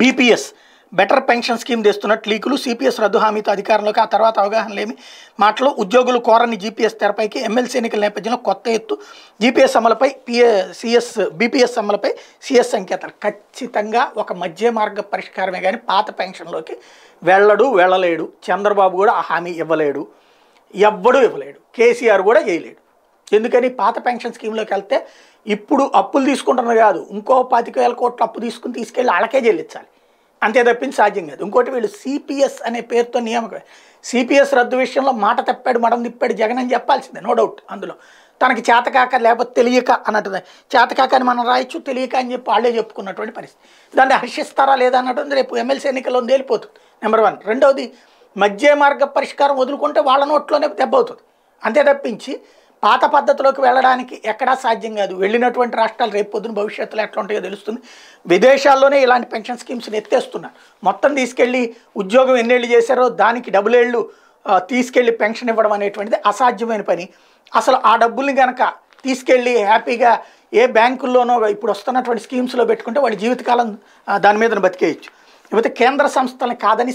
BPS better pension scheme తెస్తున్నట్టు లీకులు CPS రద్దు హామీతో అధికారంలోకి ఆ తర్వాత అవగాహన లేమి మాటలో ఉద్యోగులు కోరని జీపీఎస్ తెరపైకి ఎమ్మెల్సీ ఎన్నికల నేపథ్యంలో కొత్త ఎత్తు జీపీఎస్ అమలపై పిఏ సిఎస్ బీపీఎస్ అమలపై సిఎస్ సంకేతాలు ఖచ్చితంగా ఒక మధ్య మార్గ పరిష్కారమే కానీ పాత పెన్షన్లోకి వెళ్ళడు వెళ్ళలేడు చంద్రబాబు కూడా ఆ హామీ ఇవ్వలేడు ఎవ్వడూ ఇవ్వలేడు కేసీఆర్ కూడా చేయలేడు ఎందుకని పాత పెన్షన్ స్కీమ్లోకి వెళ్తే ఇప్పుడు అప్పులు తీసుకుంటున్నారు కాదు ఇంకో పాతిక వేల కోట్లు అప్పు తీసుకుని తీసుకెళ్ళి వాళ్ళకే చెల్లించాలి అంతే తప్పించి సాధ్యం కాదు ఇంకోటి వీళ్ళు సిపిఎస్ అనే పేరుతో నియామకం సిపిఎస్ రద్దు విషయంలో మాట తప్పాడు మడం తిప్పాడు జగన్ అని చెప్పాల్సిందే నో డౌట్ అందులో తనకి చేతకాక లేకపోతే తెలియక అన్నట్టు చేతకాక అని మనం రాయొచ్చు తెలియక అని చెప్పి వాళ్ళే చెప్పుకున్నటువంటి పరిస్థితి దాన్ని హర్షిస్తారా లేదా అన్నట్టు రేపు ఎమ్మెల్సీ ఎన్నికల్లో తేలిపోతుంది నెంబర్ వన్ రెండవది మధ్య మార్గ పరిష్కారం వదులుకుంటే వాళ్ళ నోట్లోనే దెబ్బ అవుతుంది అంతే తప్పించి పాత పద్ధతిలోకి వెళ్ళడానికి ఎక్కడా సాధ్యం కాదు వెళ్ళినటువంటి రాష్ట్రాలు రేపు పొద్దున భవిష్యత్తులో ఎట్లా ఉంటాయో తెలుస్తుంది విదేశాల్లోనే ఇలాంటి పెన్షన్ స్కీమ్స్ని ఎత్తేస్తున్నారు మొత్తం తీసుకెళ్ళి ఉద్యోగం ఎన్నేళ్ళు చేశారో దానికి ఏళ్ళు తీసుకెళ్ళి పెన్షన్ ఇవ్వడం అనేటువంటిది అసాధ్యమైన పని అసలు ఆ డబ్బుల్ని కనుక తీసుకెళ్ళి హ్యాపీగా ఏ బ్యాంకుల్లోనో ఇప్పుడు వస్తున్నటువంటి స్కీమ్స్లో పెట్టుకుంటే వాళ్ళ జీవితకాలం దాని మీద బతికేయచ్చు లేకపోతే కేంద్ర సంస్థలను కాదని